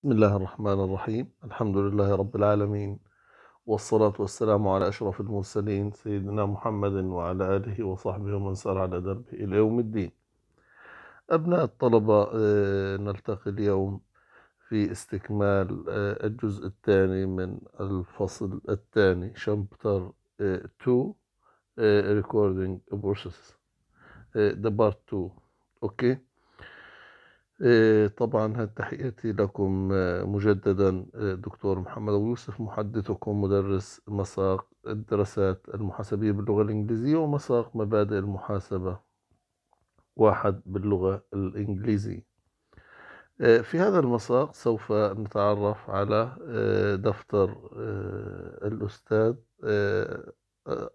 بسم الله الرحمن الرحيم الحمد لله رب العالمين والصلاة والسلام على أشرف المرسلين سيدنا محمد وعلى آله وصحبه ومن سار على دربه إلى يوم الدين أبناء الطلبة آه، نلتقي اليوم في استكمال آه، الجزء الثاني من الفصل الثاني شابتر آه، 2 recording process the part 2 اوكي okay. آه، طبعا تحياتي لكم آه، مجددا آه، دكتور محمد أبو يوسف محدثكم مدرس مساق الدراسات المحاسبية باللغة الإنجليزية ومساق مبادئ المحاسبة واحد باللغة الإنجليزية في هذا المساق سوف نتعرف على دفتر الأستاذ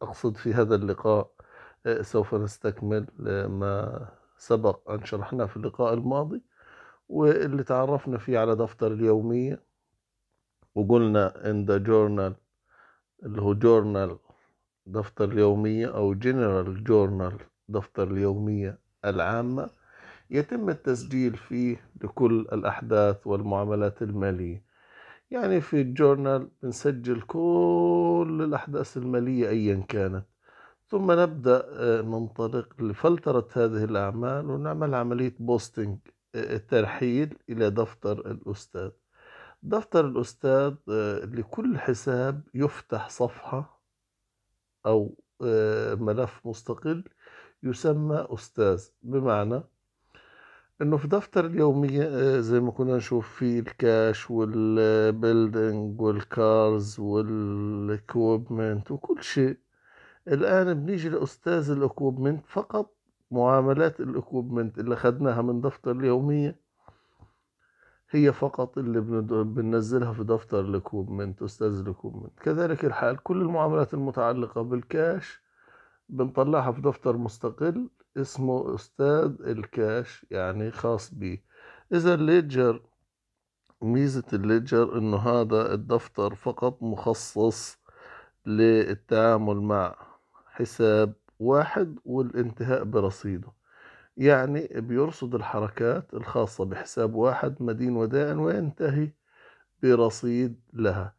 أقصد في هذا اللقاء سوف نستكمل ما سبق أن شرحناه في اللقاء الماضي واللي تعرفنا فيه على دفتر اليومية وقلنا in the journal اللي هو جورنال دفتر اليومية أو جنرال جورنال دفتر اليومية العامة يتم التسجيل فيه لكل الأحداث والمعاملات المالية يعني في الجورنال بنسجل كل الأحداث المالية أيا كانت ثم نبدأ آه، ننطلق لفلترة هذه الأعمال ونعمل عملية بوستنج الترحيل إلى دفتر الأستاذ دفتر الأستاذ آه، لكل حساب يفتح صفحة أو آه، ملف مستقل يسمى أستاذ بمعنى انه في دفتر اليومية آه، زي ما كنا نشوف فيه الكاش والبيلدينج والكارز والاكوبمنت وكل شيء الان بنيجي لاستاذ الاكوبمنت فقط معاملات الاكوبمنت اللي خدناها من دفتر اليومية هي فقط اللي بننزلها في دفتر الاكوبمنت استاذ الاكوبمنت كذلك الحال كل المعاملات المتعلقة بالكاش بنطلعها في دفتر مستقل اسمه استاذ الكاش يعني خاص بيه اذا الليدجر ميزة الليدجر انه هذا الدفتر فقط مخصص للتعامل مع حساب واحد والانتهاء برصيده يعني بيرصد الحركات الخاصة بحساب واحد مدين ودائن وينتهي برصيد لها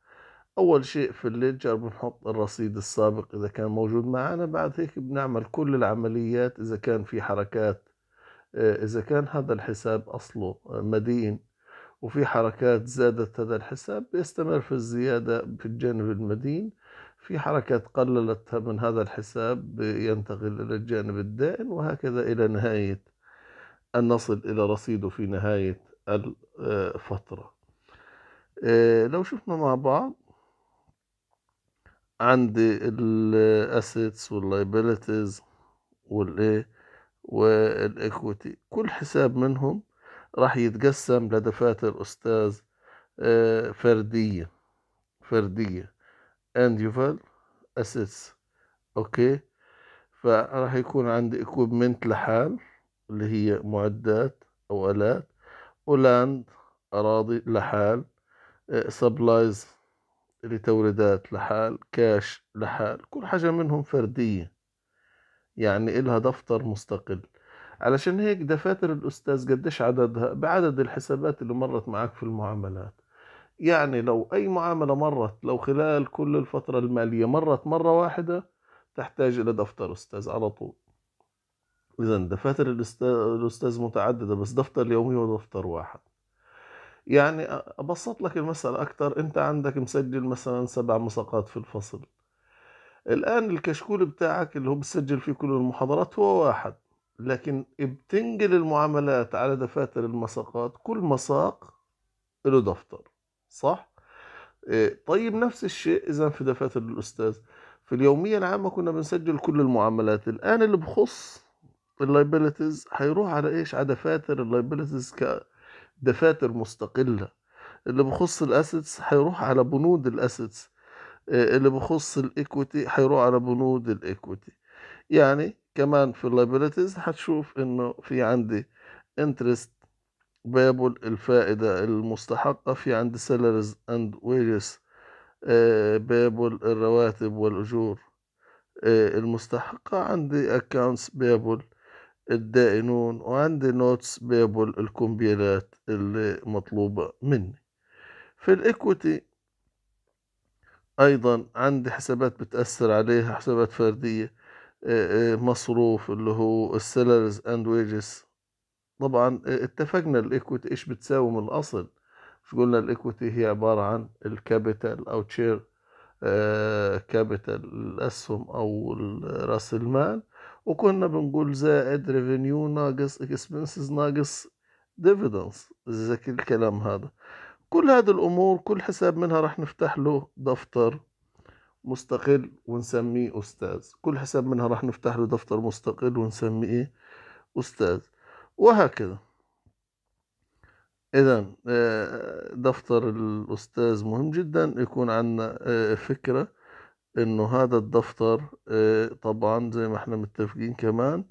أول شيء في الليجر بنحط الرصيد السابق إذا كان موجود معنا بعد هيك بنعمل كل العمليات إذا كان في حركات آه، إذا كان هذا الحساب أصله مدين وفي حركات زادت هذا الحساب بيستمر في الزيادة في الجانب المدين في حركات قللتها من هذا الحساب ينتقل إلى الجانب الدائن وهكذا إلى نهاية أن نصل إلى رصيده في نهاية الفترة آه، لو شفنا مع بعض عندي الأسيتس واللايبيليتيز والإيه والإكويتي كل حساب منهم راح يتقسم لدفاتر أستاذ آه، فردية فردية اند يوفال اسيتس اوكي فراح يكون عندي اكويبمنت لحال اللي هي معدات او الات ولاند اراضي لحال سبلايز آه، لتوريدات لحال كاش لحال كل حاجة منهم فردية يعني إلها دفتر مستقل علشان هيك دفاتر الأستاذ قديش عددها بعدد الحسابات اللي مرت معك في المعاملات يعني لو أي معاملة مرت لو خلال كل الفترة المالية مرت مرة واحدة تحتاج إلى دفتر أستاذ على طول إذا دفاتر الأستاذ متعددة بس دفتر يومي هو دفتر واحد يعني أبسط لك المسألة أكتر أنت عندك مسجل مثلا سبع مساقات في الفصل الآن الكشكول بتاعك اللي هو بتسجل فيه كل المحاضرات هو واحد لكن بتنقل المعاملات على دفاتر المساقات كل مساق له دفتر صح؟ آه، طيب نفس الشيء إذا في دفاتر الأستاذ في اليومية العامة كنا بنسجل كل المعاملات الآن اللي بخص اللايبيلتيز هيروح على إيش؟ على دفاتر اللايبيلتيز كدفاتر مستقلة اللي بخص الأسيتس هيروح على بنود الأسيتس آه، اللي بخص الإيكوتي هيروح على بنود الإيكوتي يعني كمان في اللايبيلتيز هتشوف إنه في عندي انترست باب الفائدة المستحقة في عند سيلرز أند آه، ويجز باب الرواتب والأجور آه، المستحقة عندي أكاونتس بابل الدائنون وعندي نوتس بابل الكمبيلات اللي مطلوبة مني في الإكويتي أيضا عندي حسابات بتأثر عليها حسابات فردية آه، مصروف اللي هو السيلرز اند ويجز طبعا آه، اتفقنا الاكويتي ايش بتساوي من الاصل مش قلنا الاكويتي هي عبارة عن الكابيتال او تشير آه، كابيتال الاسهم او راس المال وكنا بنقول زائد ريفينيو ناقص اكسبنسز ناقص ديفيدنس زي الكلام هذا كل هذه الامور كل حساب منها راح نفتح له دفتر مستقل ونسميه استاذ كل حساب منها راح نفتح له دفتر مستقل ونسميه استاذ وهكذا إذا آه، دفتر الأستاذ مهم جدا يكون عندنا آه، فكرة إنه هذا الدفتر آه، طبعا زي ما احنا متفقين كمان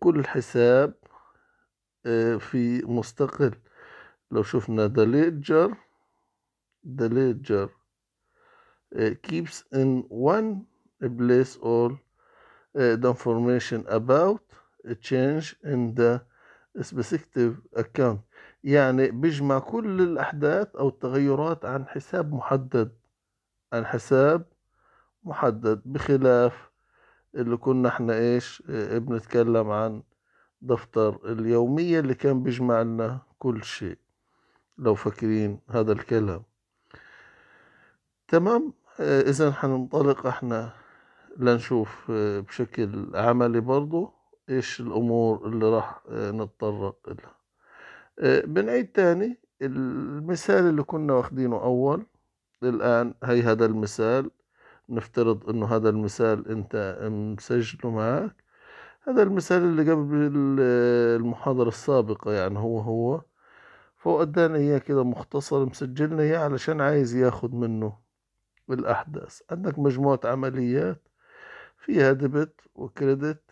كل حساب في مستقل لو شفنا the ledger the ledger keeps in one place all the information about change in the specific account يعني بيجمع كل الأحداث أو التغيرات عن حساب محدد عن حساب محدد بخلاف اللي كنا احنا ايش اه بنتكلم عن دفتر اليومية اللي كان بيجمع لنا كل شيء لو فاكرين هذا الكلام تمام اه اذا حننطلق احنا لنشوف اه بشكل عملي برضو ايش الامور اللي راح آه، نتطرق لها بنعيد آه، تاني المثال اللي كنا واخدينه اول الان هي هذا المثال نفترض انه هذا المثال انت مسجله معك هذا المثال اللي قبل آه، المحاضرة السابقة يعني هو هو فهو ادانا اياه كده مختصر مسجلنا اياه علشان عايز ياخد منه الاحداث عندك مجموعة عمليات فيها ديبت وكريدت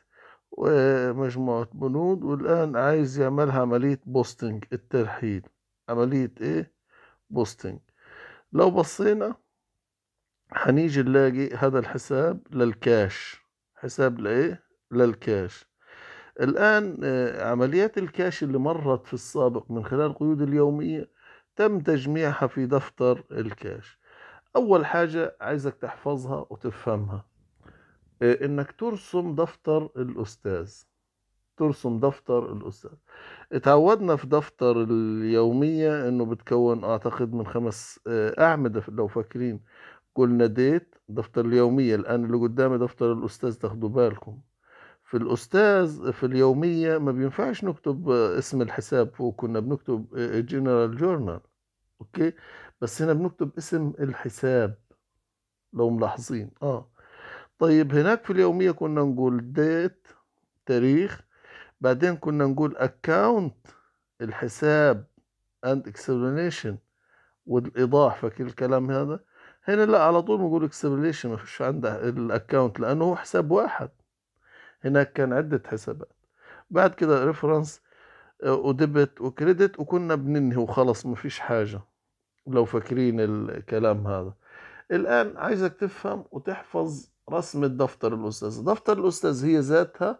ومجموعة بنود والآن عايز يعملها عملية بوستنج الترحيل عملية ايه بوستنج لو بصينا هنيجي نلاقي هذا الحساب للكاش حساب لايه للكاش الآن آه، عمليات الكاش اللي مرت في السابق من خلال قيود اليومية تم تجميعها في دفتر الكاش أول حاجة عايزك تحفظها وتفهمها آه، انك ترسم دفتر الاستاذ ترسم دفتر الاستاذ اتعودنا في دفتر اليومية انه بتكون اعتقد من خمس آه، اعمدة لو فاكرين قلنا ديت دفتر اليومية الان اللي قدامي دفتر الاستاذ تاخدوا بالكم في الأستاذ في اليومية ما بينفعش نكتب آه، اسم الحساب فوق كنا بنكتب جنرال جورنال أوكي بس هنا بنكتب اسم الحساب لو ملاحظين آه طيب هناك في اليومية كنا نقول ديت تاريخ بعدين كنا نقول account الحساب and explanation والايضاح فكل الكلام هذا هنا لا على طول نقول اكسبليشن مش عنده الاكونت لانه هو حساب واحد هناك كان عدة حسابات بعد كده ريفرنس وديبت وكريدت وكنا بننهي وخلص ما فيش حاجة لو فاكرين الكلام هذا الآن عايزك تفهم وتحفظ رسم الدفتر الأستاذ دفتر الأستاذ هي ذاتها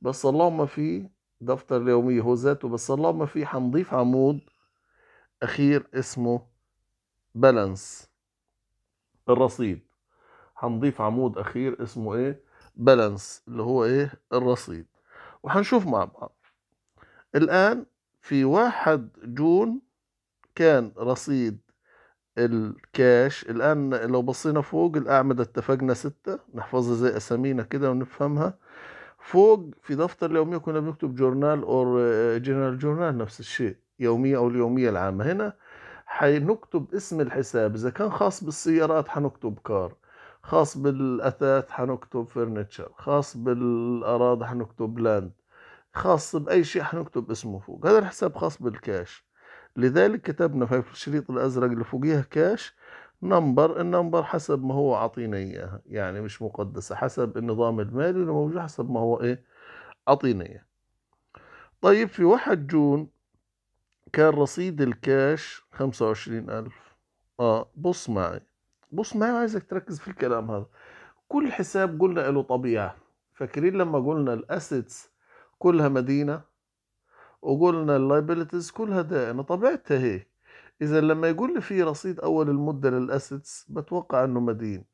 بس اللهم في دفتر اليومية هو ذاته بس اللهم في حنضيف عمود أخير اسمه بالانس الرصيد حنضيف عمود أخير اسمه إيه بالانس اللي هو إيه الرصيد وحنشوف مع بعض الآن في واحد جون كان رصيد الكاش الآن لو بصينا فوق الأعمدة اتفقنا ستة نحفظها زي أسامينا كده ونفهمها فوق في دفتر اليومية كنا بنكتب جورنال أو آه، جنرال جورنال نفس الشيء يومية أو اليومية العامة هنا حنكتب اسم الحساب إذا كان خاص بالسيارات حنكتب كار خاص بالأثاث حنكتب فرنتشر خاص بالأراضي حنكتب لاند خاص بأي شيء حنكتب اسمه فوق هذا الحساب خاص بالكاش لذلك كتبنا في الشريط الأزرق اللي فوقيها كاش نمبر النمبر حسب ما هو عطينا إياها يعني مش مقدسة حسب النظام المالي اللي موجود حسب ما هو إيه عطينا إياه طيب في واحد جون كان رصيد الكاش خمسة وعشرين ألف آه بص معي بص معي عايزك تركز في الكلام هذا كل حساب قلنا له طبيعة فاكرين لما قلنا الأسيتس كلها مدينة وقلنا اللايبيلتيز كلها دائنة طبيعتها هيك إذا لما يقول لي في رصيد أول المدة للأسيتس بتوقع إنه مدين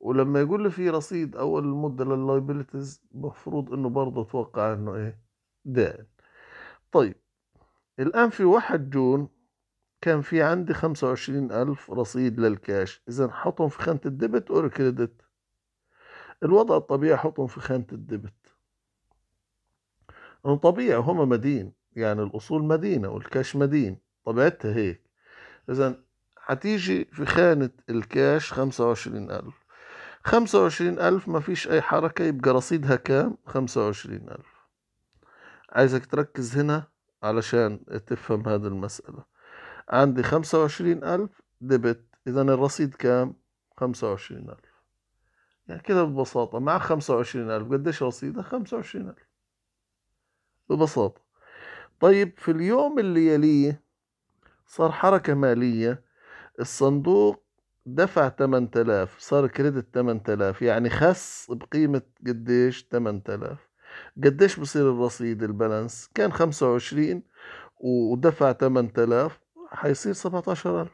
ولما يقول لي في رصيد أول المدة لللايبيلتيز مفروض إنه برضه أتوقع إنه إيه دائن طيب الآن في واحد جون كان في عندي خمسة وعشرين ألف رصيد للكاش إذا حطهم في خانة الديبت أو الكريدت الوضع الطبيعي حطهم في خانة الديبت طبيعي هما مدين يعني الأصول مدينة والكاش مدين طبيعتها هيك إذا هتيجي في خانة الكاش خمسة وعشرين ألف خمسة وعشرين ألف مفيش أي حركة يبقى رصيدها كام خمسة وعشرين ألف عايزك تركز هنا علشان تفهم هذه المسألة عندي خمسة وعشرين ألف ديبت إذا الرصيد كام خمسة وعشرين ألف يعني كده ببساطة مع خمسة وعشرين ألف قديش رصيدها خمسة وعشرين ألف ببساطة طيب في اليوم اللي يليه صار حركة مالية الصندوق دفع 8000 صار كريدت 8000 يعني خس بقيمة قديش 8000 قديش بصير الرصيد البالانس كان 25 ودفع 8000 حيصير 17000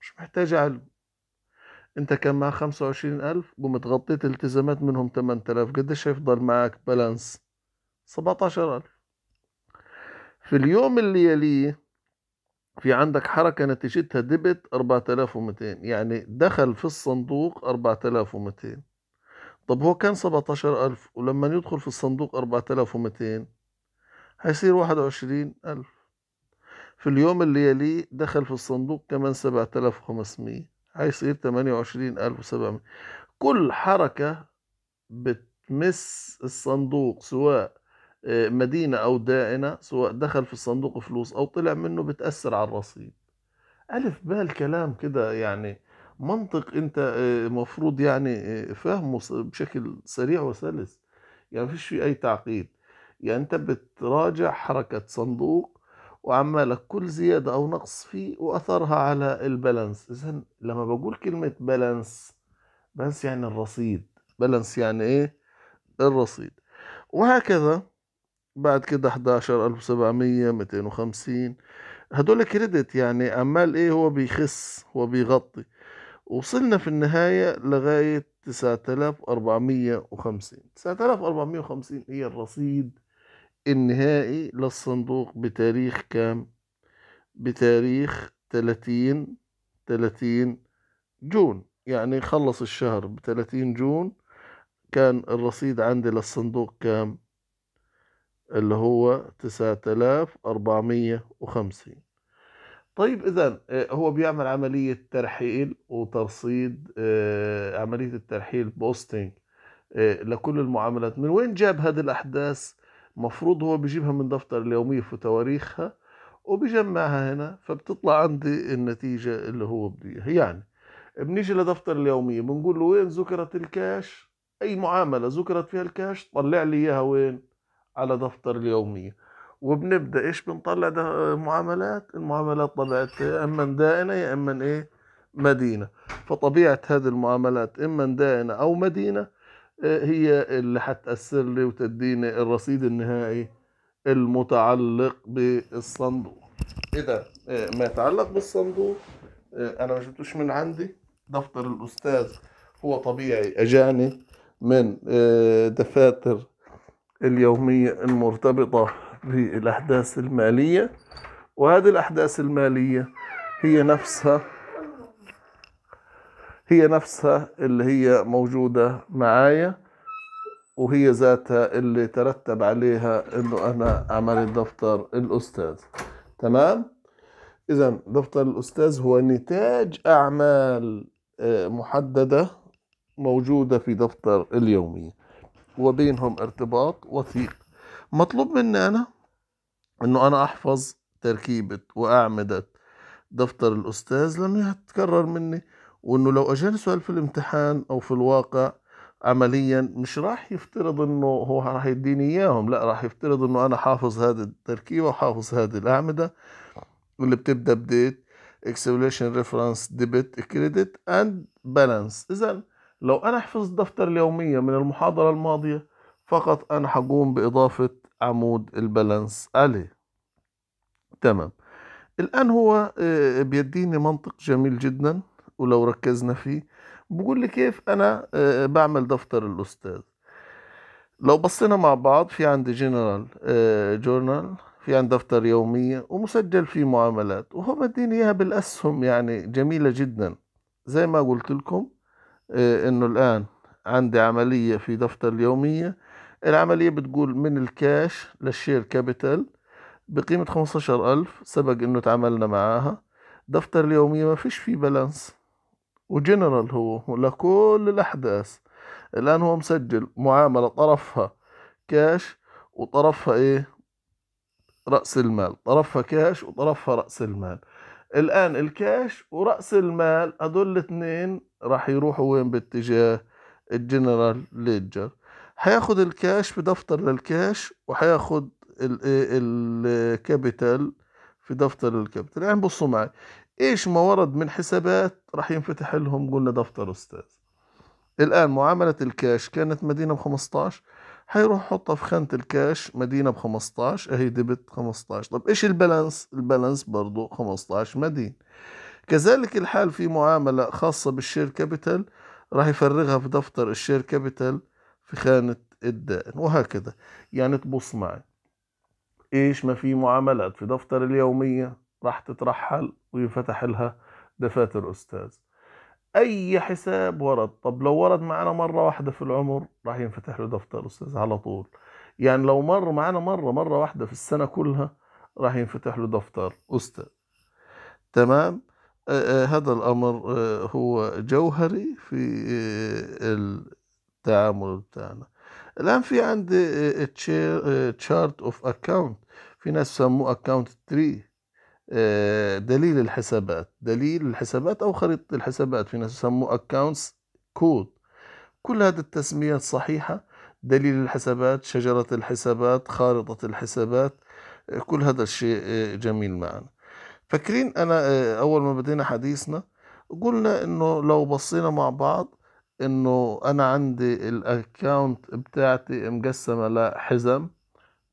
مش محتاج اعلو انت كان معك 25000 قمت غطيت التزامات منهم 8000 قديش هيفضل معك بالانس 17000 في اليوم اللي يليه في عندك حركة نتيجتها دبت 4200 يعني دخل في الصندوق 4200 طب هو كان 17000 ولما يدخل في الصندوق 4200 هيصير 21000 في اليوم اللي يليه دخل في الصندوق كمان 7500 هيصير 28700 كل حركة بتمس الصندوق سواء آه، مدينة أو دائنة سواء دخل في الصندوق فلوس أو طلع منه بتأثر على الرصيد ألف بال كلام كده يعني منطق أنت آه، مفروض يعني آه، فهمه بشكل سريع وسلس يعني مفيش فيه أي تعقيد يعني أنت بتراجع حركة صندوق وعمالك كل زيادة أو نقص فيه وأثرها على البالانس إذا لما بقول كلمة بالانس بالانس يعني الرصيد بالانس يعني إيه الرصيد وهكذا بعد كده 11700 250 هدول كريدت يعني عمال ايه هو بيخس هو بيغطي وصلنا في النهاية لغاية 9450 9450 هي الرصيد النهائي للصندوق بتاريخ كام بتاريخ 30 30 جون يعني خلص الشهر ب 30 جون كان الرصيد عندي للصندوق كام اللي هو 9450 طيب إذا آه، هو بيعمل عملية ترحيل وترصيد آه، عملية الترحيل بوستنج آه، لكل المعاملات من وين جاب هذه الأحداث مفروض هو بيجيبها من دفتر اليومية في تواريخها وبجمعها هنا فبتطلع عندي النتيجة اللي هو بديها يعني بنيجي لدفتر اليومية بنقول له وين ذكرت الكاش أي معاملة ذكرت فيها الكاش طلع لي إياها وين على دفتر اليومية وبنبدا ايش بنطلع ده معاملات المعاملات طلعت اما دائنه يا اما ايه مدينه فطبيعه هذه المعاملات اما دائنه او مدينه آه، هي اللي حتأثر لي وتديني الرصيد النهائي المتعلق بالصندوق اذا آه، ما يتعلق بالصندوق آه، انا ما جبتوش من عندي دفتر الاستاذ هو طبيعي اجاني من دفاتر اليومية المرتبطة بالأحداث المالية وهذه الأحداث المالية هي نفسها هي نفسها اللي هي موجودة معايا وهي ذاتها اللي ترتب عليها انه انا عملت دفتر الاستاذ تمام اذا دفتر الاستاذ هو نتاج اعمال آه، محددة موجودة في دفتر اليومية وبينهم ارتباط وثيق مطلوب مني أنا أنه أنا أحفظ تركيبة وأعمدة دفتر الأستاذ لأنه يتكرر مني وأنه لو أجاني سؤال في الامتحان أو في الواقع عمليا مش راح يفترض انه هو راح يديني اياهم لا راح يفترض انه انا حافظ هذه التركيبه وحافظ هذه الاعمده اللي بتبدا بديت اكسبليشن ريفرنس ديبت كريدت اند بالانس اذا لو أنا حفظت دفتر اليومية من المحاضرة الماضية فقط أنا حقوم بإضافة عمود البالانس عليه تمام الآن هو آه، بيديني منطق جميل جدا ولو ركزنا فيه بقول لي كيف أنا آه، بعمل دفتر الأستاذ لو بصينا مع بعض في عندي جنرال آه، جورنال في عندي دفتر يومية ومسجل فيه معاملات وهو بديني إياها بالأسهم يعني جميلة جدا زي ما قلت لكم آه، انه الان عندي عملية في دفتر اليومية العملية بتقول من الكاش للشير كابيتال بقيمة عشر ألف سبق انه تعاملنا معاها دفتر اليومية ما فيش فيه بالانس وجنرال هو لكل الأحداث الآن هو مسجل معاملة طرفها كاش وطرفها إيه رأس المال طرفها كاش وطرفها رأس المال الآن الكاش ورأس المال هدول الاثنين راح يروحوا وين باتجاه الجنرال ليدجر حياخذ الكاش بدفتر للكاش وحياخذ الكابيتال في دفتر الكابيتال يعني بصوا معي ايش ما ورد من حسابات راح ينفتح لهم قلنا دفتر استاذ الآن معاملة الكاش كانت مدينة ب 15 حيروح حطها في خانة الكاش مدينة ب 15 اهي ديبت 15 طب ايش البالانس البالانس برضو 15 مدين كذلك الحال في معاملة خاصة بالشير كابيتال راح يفرغها في دفتر الشير كابيتال في خانة الدائن وهكذا يعني تبص معي ايش ما في معاملات في دفتر اليومية راح تترحل وينفتح لها دفاتر أستاذ اي حساب ورد طب لو ورد معانا مره واحده في العمر راح ينفتح له دفتر استاذ على طول يعني لو مر معانا مره مره واحده في السنه كلها راح ينفتح له دفتر استاذ تمام آه هذا الامر آه هو جوهري في آه التعامل بتاعنا الان في عندي تشارت اوف اكاونت في ناس سموه اكاونت تري آه، دليل الحسابات دليل الحسابات أو خريطة الحسابات في ناس يسموه accounts كود كل هذه التسميات صحيحة دليل الحسابات شجرة الحسابات خارطة الحسابات آه، كل هذا الشيء آه، جميل معنا فاكرين أنا أول ما بدينا حديثنا قلنا إنه لو بصينا مع بعض إنه أنا عندي الأكاونت بتاعتي مقسمة لحزم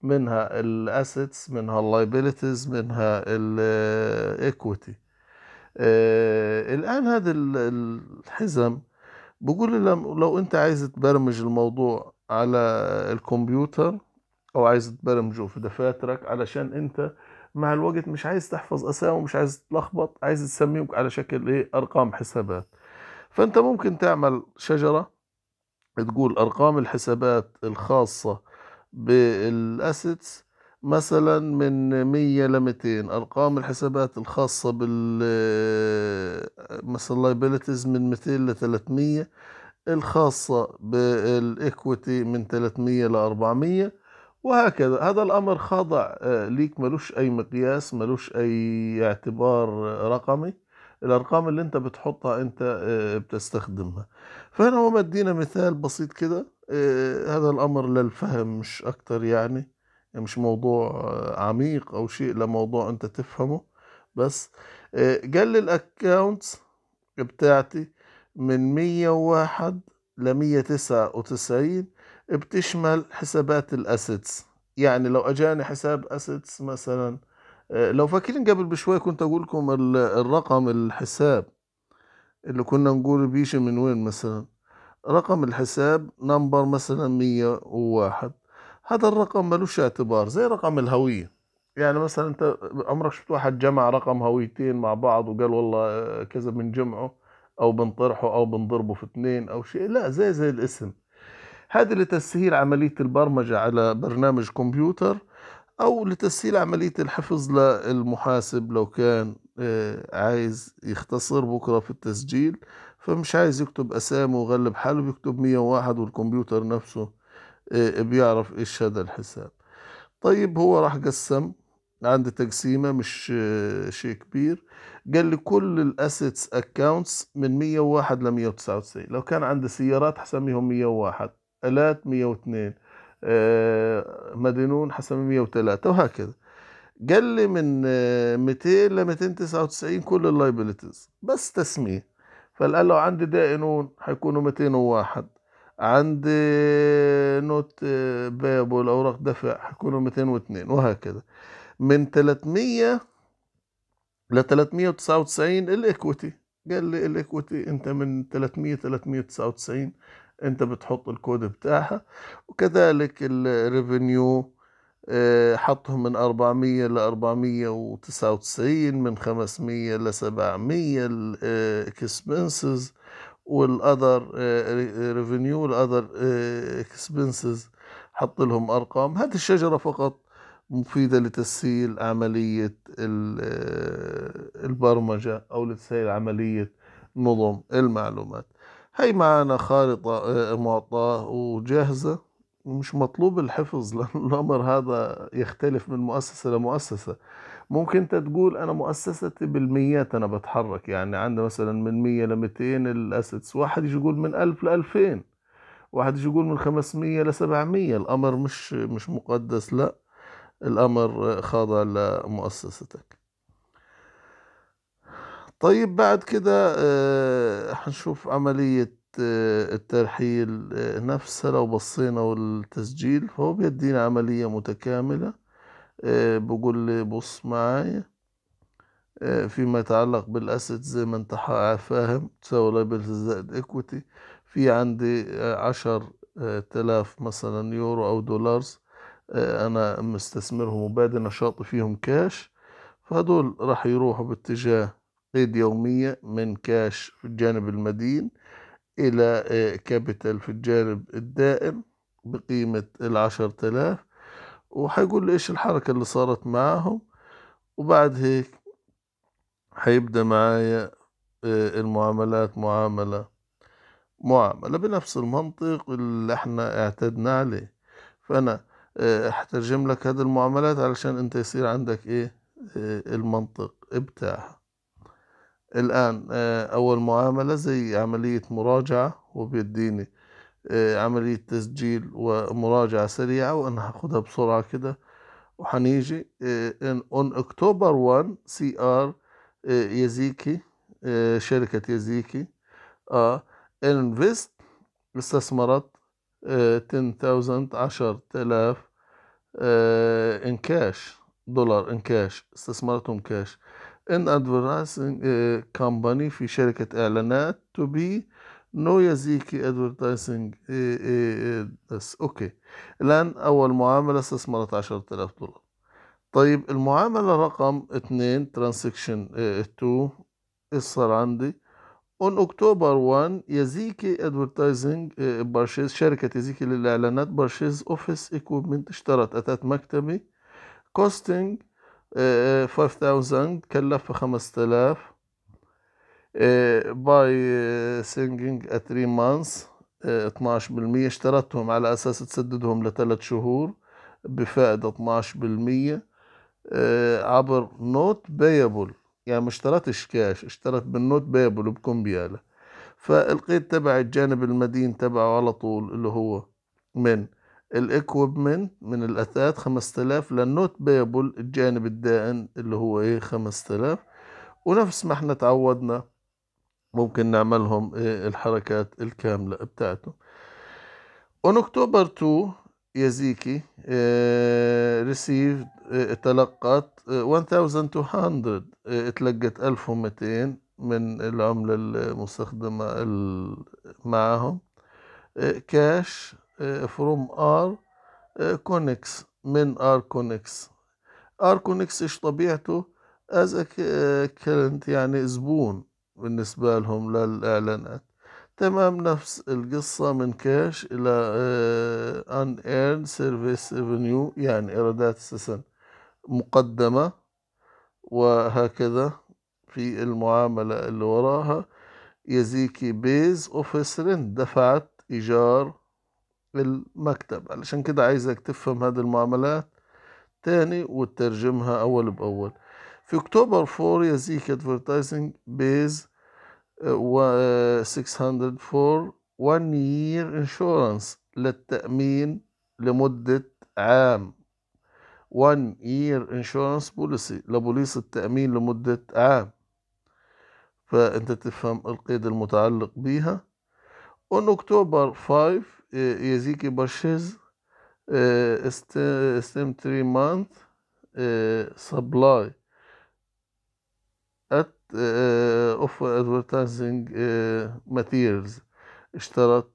منها الاسيتس منها اللايبيليتيز منها الايكويتي آه، الان هذا الحزم بقول لو انت عايز تبرمج الموضوع على الكمبيوتر او عايز تبرمجه في دفاترك علشان انت مع الوقت مش عايز تحفظ اسامي ومش عايز تلخبط عايز تسميهم على شكل ايه ارقام حسابات فانت ممكن تعمل شجره تقول ارقام الحسابات الخاصه بالاسيتس مثلا من 100 ل 200 ارقام الحسابات الخاصه بال مثلا لايبيلتيز من 200 ل 300 الخاصه بالايكويتي من 300 ل 400 وهكذا هذا الامر خاضع آه، ليك ملوش اي مقياس ملوش اي اعتبار رقمي الارقام اللي انت بتحطها انت آه، بتستخدمها فهنا هو مدينا مثال بسيط كده آه، هذا الأمر للفهم مش أكتر يعني مش موضوع آه، عميق أو شيء لموضوع أنت تفهمه بس قال آه، الاكونت بتاعتي من 101 ل 199 بتشمل حسابات الأسيتس يعني لو أجاني حساب أسيتس مثلا لو فاكرين قبل بشوية كنت أقول لكم الرقم الحساب اللي كنا نقول بيجي من وين مثلا رقم الحساب نمبر مثلا 101 هذا الرقم ملوش اعتبار زي رقم الهوية يعني مثلا انت عمرك شفت واحد جمع رقم هويتين مع بعض وقال والله آه، كذا بنجمعه او بنطرحه او بنضربه في اثنين او شيء لا زي زي الاسم هذه لتسهيل عملية البرمجة على برنامج كمبيوتر أو لتسهيل عملية الحفظ للمحاسب لو كان آه، عايز يختصر بكرة في التسجيل فمش عايز يكتب أسامي وغلب حاله بيكتب 101 والكمبيوتر نفسه آه، بيعرف إيش هذا الحساب طيب هو راح قسم عند تقسيمة مش آه، شيء كبير قال لي كل الأسيتس أكاونتس من 101 ل 199 لو كان عندي سيارات حسميهم 101 آلات 102 آه، مدينون حسمي 103 وهكذا قال لي من 200 ل 299 كل اللايبيلتيز بس تسميه فقال له عندي دائنون هيكونوا 201 عندي نوت آه، باب والأوراق دفع هيكونوا 202 وهكذا من 300 ل 399 الاكويتي قال لي الاكويتي انت من 300 399 انت بتحط الكود بتاعها وكذلك الريفينيو آه، حطهم من 400 ل 499 من 500 ل 700 الاكسبنسز آه، والاذر ريفينيو آه، والاذر اكسبنسز حط لهم ارقام هذه الشجره فقط مفيده لتسهيل عمليه البرمجه او لتسهيل عمليه نظم المعلومات هي معنا خارطه معطاه وجاهزه مش مطلوب الحفظ لأن الأمر هذا يختلف من مؤسسة لمؤسسة ممكن أنت تقول أنا مؤسستي بالميات أنا بتحرك يعني عندي مثلا من 100 ل 200 الأسيتس واحد يجي يقول من 1000 ل 2000 واحد يجي يقول من 500 ل 700 الأمر مش مش مقدس لا الأمر خاضع لمؤسستك طيب بعد كده آه، هنشوف عملية الترحيل آه، نفسها لو بصينا والتسجيل فهو بيدينا عملية متكاملة آه، بقول لي بص معايا آه، فيما يتعلق بالأسد زي ما انت فاهم تساوي لايبلز زائد إكوتي في عندي عشر تلاف مثلا يورو أو دولارز أنا مستثمرهم وبادئ نشاطي فيهم كاش فهدول راح يروحوا باتجاه قيد يومية من كاش في الجانب المدين إلى كابيتال في الجانب الدائم بقيمة العشر تلاف وحيقول لي إيش الحركة اللي صارت معاهم وبعد هيك هيبدأ معايا آه، المعاملات معاملة معاملة بنفس المنطق اللي احنا اعتدنا عليه فأنا آه، احترجم لك هذه المعاملات علشان انت يصير عندك ايه آه، المنطق بتاعها الآن آه، أول معاملة زي عملية مراجعة وبيديني آه، عملية تسجيل ومراجعة سريعة وأنا هاخدها بسرعة كده وهنيجي آه، on أكتوبر 1 سي آر يزيكي شركة يزيكي اه انفست استثمرت 10000 10000 ان كاش دولار ان كاش استثمرتهم كاش ان ادفرتايزنج uh, في شركة إعلانات تو to be نويازيكي ادفرتايزنج بس اوكي الان اول معامله استثمرت 10000 دولار طيب المعامله رقم 2 ترانسكشن 2 ايش صار عندي اون اكتوبر 1 يزيكي ادفرتايزنج بارشيز شركه يزيكي للاعلانات بارشيز اوفيس ايكويبمنت اشترت اتات مكتبي كوستنج 5000 كلفها 5000 باي سينجينج ات 3 مانس 12% اشترتهم على اساس تسددهم لثلاث شهور بفائده 12% آه، عبر نوت بيبل يعني ما اشترتش كاش اشترت بالنوت بيبل وبكمبياله فالقيد تبع الجانب المدين تبعه على طول اللي هو من الاكويبمنت من الاثاث 5000 للنوت بيبل الجانب الدائن اللي هو ايه 5000 ونفس ما احنا تعودنا ممكن نعملهم إيه الحركات الكاملة بتاعتهم On October 2 يزيكي إيه، received ريسيفد إيه، تلقت 1200 تلقت 1200 من العملة المستخدمة معهم كاش إيه، فروم ار كونكس من ار كونكس ار كونكس ايش طبيعته از كيرنت uh, يعني زبون بالنسبة لهم للإعلانات تمام نفس القصة من كاش إلى ان ايرن سيرفيس ريفينيو يعني إيرادات أساسا مقدمة وهكذا في المعاملة اللي وراها يزيكي بيز اوفيس رنت دفعت إيجار المكتب علشان كده عايزك تفهم هذه المعاملات تاني وترجمها أول بأول في أكتوبر 4 يزيك advertising بيز 604 آه، آه، one year insurance للتأمين لمدة عام one year insurance policy لبوليس التأمين لمدة عام فأنت تفهم القيد المتعلق بيها On October 5 يزيكي برشز استم تري مانت سبلاي ات اوف ادفرتايزنج ماتيريالز اشترت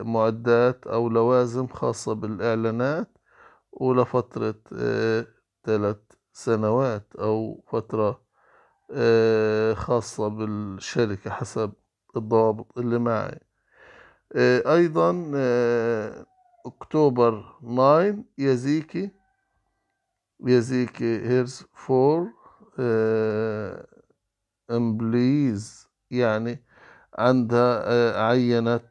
معدات أو لوازم خاصة بالإعلانات ولفترة ثلاث سنوات أو فترة خاصة بالشركة حسب الضوابط اللي معي آه، أيضا آه، أكتوبر 9 يزيكي يزيكي هيرز فور آه، امبليز يعني عندها عينت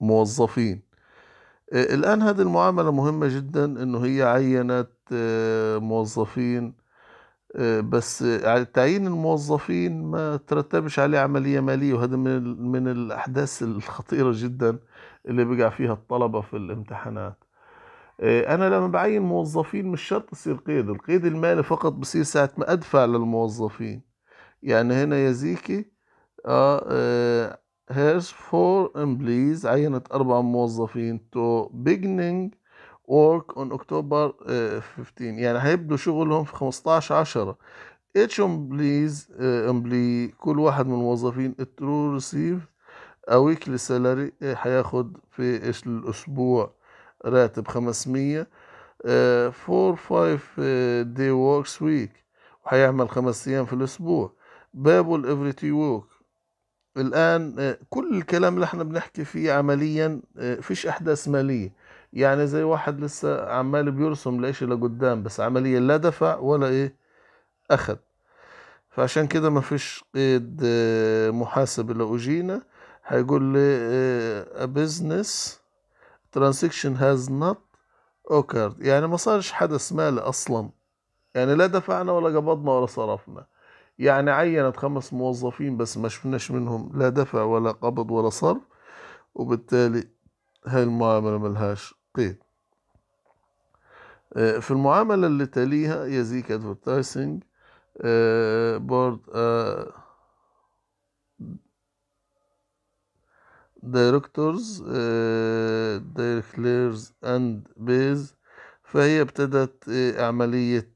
موظفين الآن هذه المعاملة مهمة جدا أنه هي عينت موظفين بس تعيين الموظفين ما ترتبش عليه عمليه ماليه وهذا من من الاحداث الخطيره جدا اللي بيقع فيها الطلبه في الامتحانات آه، انا لما بعين موظفين مش شرط يصير قيد القيد المالي فقط بصير ساعه ما ادفع للموظفين يعني هنا يا زيكي هيرس فور امبليز عينت اربع موظفين تو بيجنينج work on October 15 آه، يعني هيبدوا شغلهم في 15 10 each employees آه، employee كل واحد من الموظفين to receive a weekly salary آه، هياخد في الأسبوع راتب 500 فور فايف day works week وهيعمل خمس أيام في الأسبوع بابل افري تي ووك الآن كل الكلام اللي احنا بنحكي فيه عمليا فيش أحداث مالية يعني زي واحد لسه عمال بيرسم لاقيش لقدام بس عمليا لا دفع ولا ايه اخد فعشان كده مفيش قيد آه، محاسب لو اجينا هيقول لي آه، a business transaction has not occurred يعني ما صارش حدث مالي اصلا يعني لا دفعنا ولا قبضنا ولا صرفنا يعني عينت خمس موظفين بس ما شفناش منهم لا دفع ولا قبض ولا صرف وبالتالي هاي المعاملة ملهاش قيد آه، في المعاملة اللي تليها يزيك ادفرتايسنج آه، بورد آه، دايركتورز دايركليرز اند بيز فهي ابتدت عملية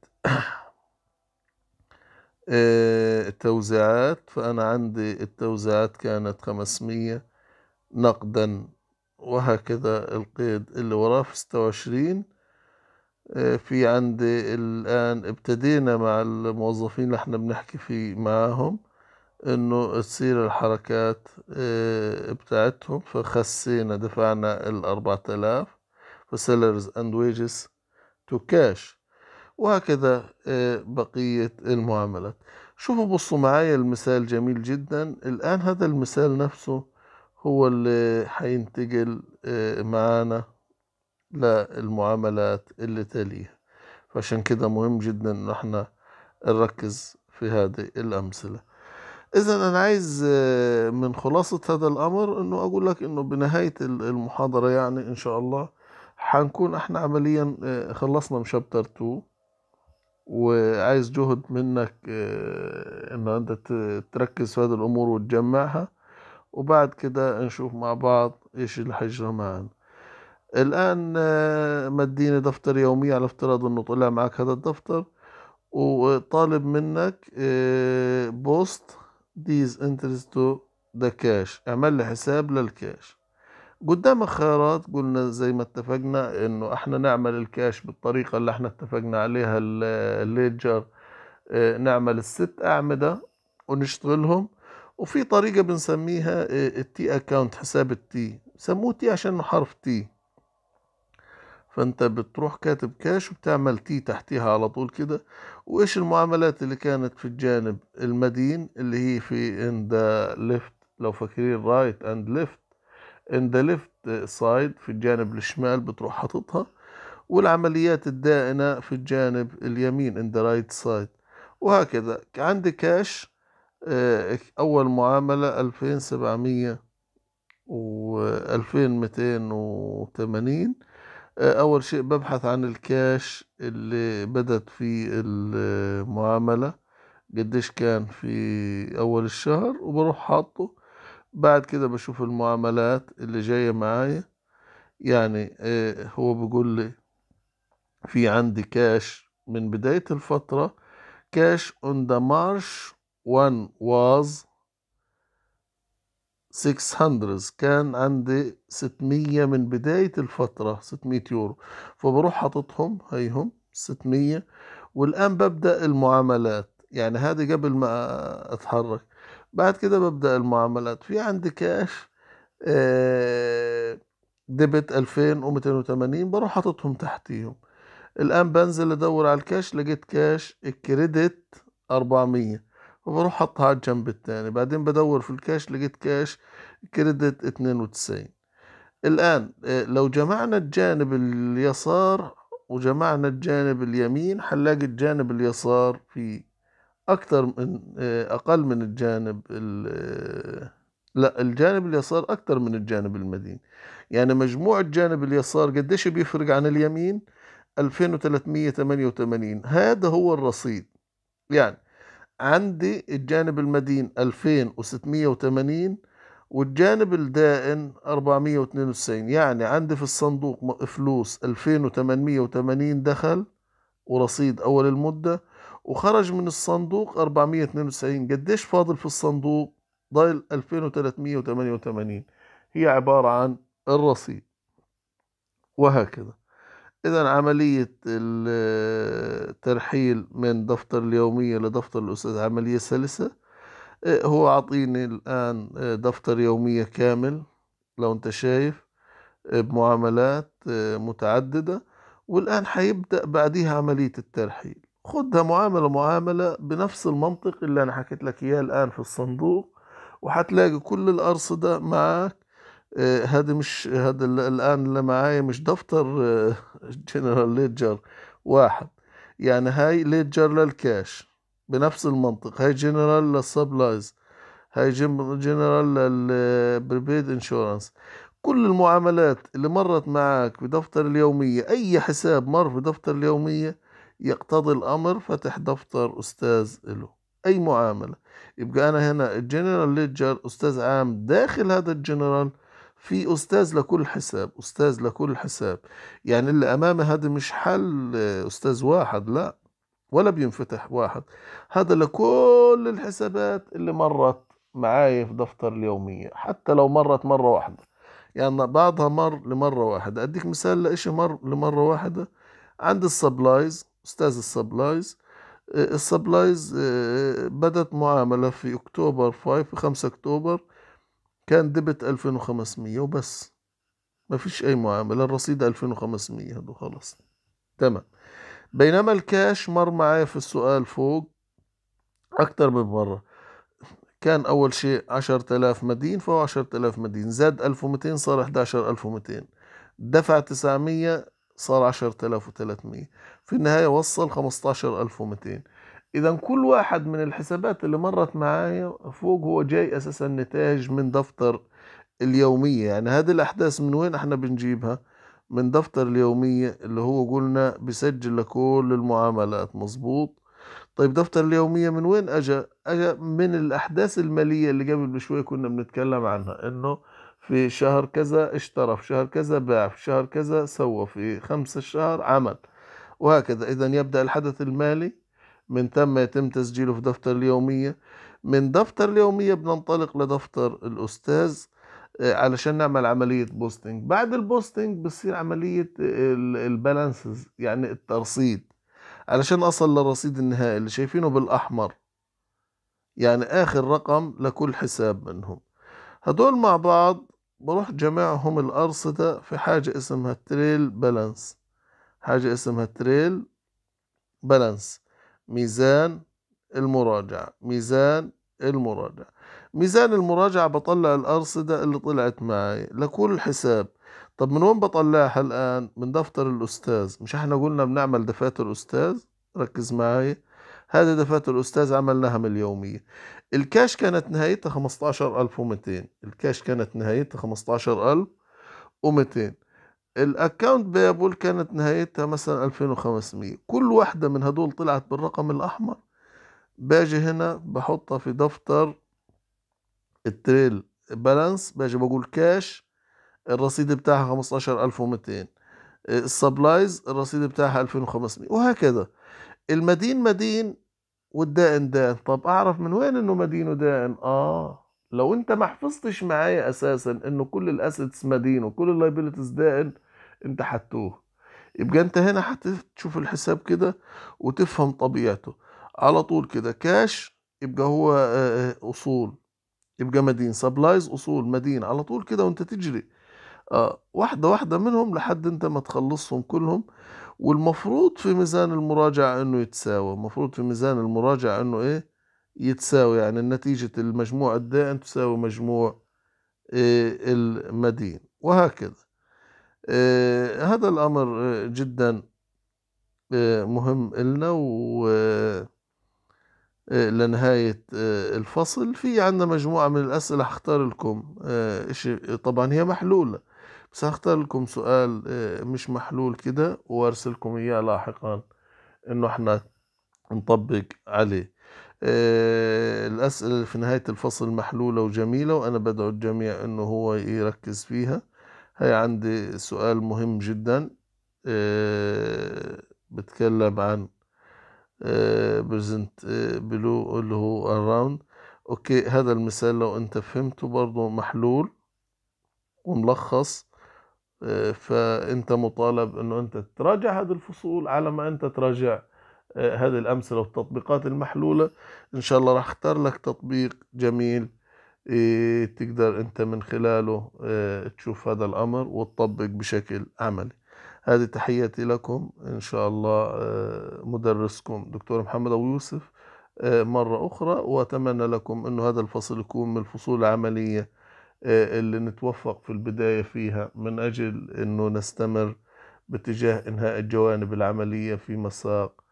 التوزيعات فأنا عندي التوزيعات كانت 500 نقدا وهكذا القيد اللي وراه في ستة وعشرين آه، في عندي الآن ابتدينا مع الموظفين اللي احنا بنحكي فيه معاهم انه تصير الحركات آه، بتاعتهم فخسينا دفعنا الأربعة آلاف سيلرز اند ويجز تو كاش وهكذا آه، بقية المعاملات شوفوا بصوا معايا المثال جميل جدا الآن هذا المثال نفسه هو اللي هينتقل آه، معانا للمعاملات اللي تليها فعشان كده مهم جدا ان احنا نركز في هذه الامثله اذا انا عايز آه، من خلاصه هذا الامر انه اقول لك انه بنهايه المحاضره يعني ان شاء الله حنكون احنا عمليا آه، خلصنا من شابتر 2 وعايز جهد منك انه انت تركز في هذه الامور وتجمعها وبعد كده نشوف مع بعض ايش اللي حيجرى الان آه، مديني دفتر يومي على افتراض انه طلع معك هذا الدفتر وطالب منك آه، بوست ديز انترست تو ذا كاش اعمل لي حساب للكاش قدامك خيارات قلنا زي ما اتفقنا انه احنا نعمل الكاش بالطريقة اللي احنا اتفقنا عليها الليجر آه، نعمل الست اعمدة ونشتغلهم وفي طريقة بنسميها آه، التي اكاونت حساب التي سموه تي عشان انه حرف تي فانت بتروح كاتب كاش وبتعمل تي تحتيها على طول كده وايش المعاملات اللي كانت في الجانب المدين اللي هي في ان ذا ليفت لو فاكرين رايت اند ليفت ان ذا ليفت سايد في الجانب الشمال بتروح حاططها والعمليات الدائنة في الجانب اليمين ان ذا رايت سايد وهكذا عندي كاش أول معاملة ألفين سبعمية وألفين ميتين وتمانين أول شيء ببحث عن الكاش اللي بدت فيه المعاملة قديش كان في أول الشهر وبروح حاطه بعد كده بشوف المعاملات اللي جاية معايا يعني آه، هو بيقول لي في عندي كاش من بداية الفترة كاش اون ذا مارش واز was هندرز كان عندي ستمية من بداية الفترة ستمية يورو فبروح حاططهم هيهم ستمية والآن ببدأ المعاملات يعني هذه قبل ما أتحرك بعد كده ببدأ المعاملات في عندي كاش آه، ديبت ألفين وثمانين بروح حاططهم تحتيهم الآن بنزل أدور على الكاش لقيت كاش الكريدت أربعمية وبروح حطها على الجنب التاني بعدين بدور في الكاش لقيت كاش كريدت اتنين وتسعين الآن آه، لو جمعنا الجانب اليسار وجمعنا الجانب اليمين حنلاقي الجانب اليسار في أكتر من آه، أقل من الجانب آه، لا الجانب اليسار أكتر من الجانب المدين يعني مجموع الجانب اليسار قديش بيفرق عن اليمين 2388 هذا هو الرصيد يعني عندي الجانب المدين 2680 والجانب الدائن 492 يعني عندي في الصندوق فلوس 2880 دخل ورصيد أول المدة وخرج من الصندوق 492 قديش فاضل في الصندوق ضايل 2388 هي عبارة عن الرصيد وهكذا إذا عملية الترحيل من دفتر اليومية لدفتر الأستاذ عملية سلسة آه، هو عطيني الآن آه، دفتر يومية كامل لو أنت شايف آه، بمعاملات متعددة والآن حيبدأ بعديها عملية الترحيل خدها معاملة معاملة بنفس المنطق اللي أنا حكيت لك إياه الآن في الصندوق وهتلاقي كل الأرصدة معاك آه، هذا مش هذا الان اللي معايا مش دفتر جنرال آه، ليدجر واحد يعني هاي ليدجر للكاش بنفس المنطق هاي جنرال للسبلايز هاي جنرال للبريبيد انشورنس كل المعاملات اللي مرت معك بدفتر اليومية أي حساب مر بدفتر اليومية يقتضي الأمر فتح دفتر أستاذ له أي معاملة يبقى أنا هنا الجنرال ليدجر أستاذ عام داخل هذا الجنرال في أستاذ لكل حساب أستاذ لكل حساب يعني اللي أمامي هذا مش حل أستاذ واحد لا ولا بينفتح واحد هذا لكل الحسابات اللي مرت معاي في دفتر اليومية حتى لو مرت مرة واحدة يعني بعضها مر لمرة واحدة أديك مثال لإشي مر لمرة واحدة عند السبلايز أستاذ السبلايز آه، السبلايز آه، بدت معاملة في أكتوبر 5 في 5 أكتوبر كان ديبت 2500 وبس ما فيش أي معاملة الرصيد 2500 ده خلاص تمام بينما الكاش مر معايا في السؤال فوق أكتر من مرة كان أول شيء 10000 مدين فهو 10000 مدين زاد 1200 صار 11200 دفع 900 صار 10300 في النهاية وصل 15200 اذا كل واحد من الحسابات اللي مرت معايا فوق هو جاي اساسا نتاج من دفتر اليومية يعني هذه الاحداث من وين احنا بنجيبها من دفتر اليومية اللي هو قلنا بسجل لكل المعاملات مظبوط طيب دفتر اليومية من وين أجا؟ أجا من الأحداث المالية اللي قبل بشوية كنا بنتكلم عنها إنه في شهر كذا اشترى في شهر كذا باع في شهر كذا سوى في خمسة شهر عمل وهكذا إذا يبدأ الحدث المالي من تم يتم تسجيله في دفتر اليومية من دفتر اليومية بننطلق لدفتر الأستاذ آه، علشان نعمل عملية بوستنج بعد البوستنج بصير عملية البالانسز يعني الترصيد علشان أصل للرصيد النهائي اللي شايفينه بالأحمر يعني آخر رقم لكل حساب منهم هدول مع بعض بروح جمعهم الأرصدة في حاجة اسمها تريل بالانس حاجة اسمها تريل بالانس ميزان المراجعة ميزان المراجعة ميزان المراجعة بطلع الأرصدة اللي طلعت معي لكل حساب طب من وين بطلعها الآن من دفتر الأستاذ مش احنا قلنا بنعمل دفاتر أستاذ ركز معي هذه دفاتر الأستاذ عملناها من اليومية الكاش كانت نهايتها 15200 الكاش كانت نهايتها 15200 الاكونت بيبول كانت نهايتها مثلا 2500 كل واحدة من هدول طلعت بالرقم الأحمر باجي هنا بحطها في دفتر التريل بالانس باجي بقول كاش الرصيد بتاعها 15200 السبلايز الرصيد بتاعها 2500 وهكذا المدين مدين والدائن دائن طب اعرف من وين انه مدين ودائن اه لو انت ما حفظتش معايا اساسا انه كل الاسيتس مدين وكل اللايبيلتيز دائن انت حتوه يبقى انت هنا هتشوف الحساب كده وتفهم طبيعته على طول كده كاش يبقى هو آه، آه، اصول يبقى مدين سبلايز اصول مدين على طول كده وانت تجري آه واحدة واحدة منهم لحد انت ما تخلصهم كلهم والمفروض في ميزان المراجعة انه يتساوى المفروض في ميزان المراجعة انه ايه يتساوي يعني نتيجة المجموع الدائن تساوي مجموع إيه المدين وهكذا آه، هذا الأمر آه، جدا آه، مهم إلنا و لنهاية الفصل في عندنا مجموعة من الأسئلة هختار لكم إشي طبعا هي محلولة بس هختار لكم سؤال مش محلول كده وأرسلكم إياه لاحقا إنه إحنا نطبق عليه الأسئلة اللي في نهاية الفصل محلولة وجميلة وأنا بدعو الجميع إنه هو يركز فيها هي عندي سؤال مهم جدا آه، بتكلم عن بريزنت آه، بلو آه، اللي هو around اوكي هذا المثال لو انت فهمته برضه محلول وملخص فانت مطالب انه انت تراجع هذه الفصول على ما انت تراجع هذه الامثله والتطبيقات المحلوله ان شاء الله راح اختار لك تطبيق جميل إيه، تقدر انت من خلاله آه، تشوف هذا الامر وتطبق بشكل عملي هذه تحياتي لكم ان شاء الله آه، مدرسكم دكتور محمد ابو يوسف آه، مرة أخرى وأتمنى لكم أنه هذا الفصل يكون من الفصول العملية اللي نتوفق في البداية فيها من أجل أنه نستمر باتجاه إنهاء الجوانب العملية في مساق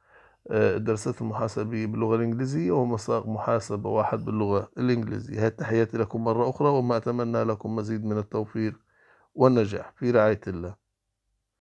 الدراسات آه، المحاسبية باللغة الإنجليزية ومساق محاسبة واحد باللغة الإنجليزية هذه تحياتي لكم مرة أخرى وما أتمنى لكم مزيد من التوفيق والنجاح في رعاية الله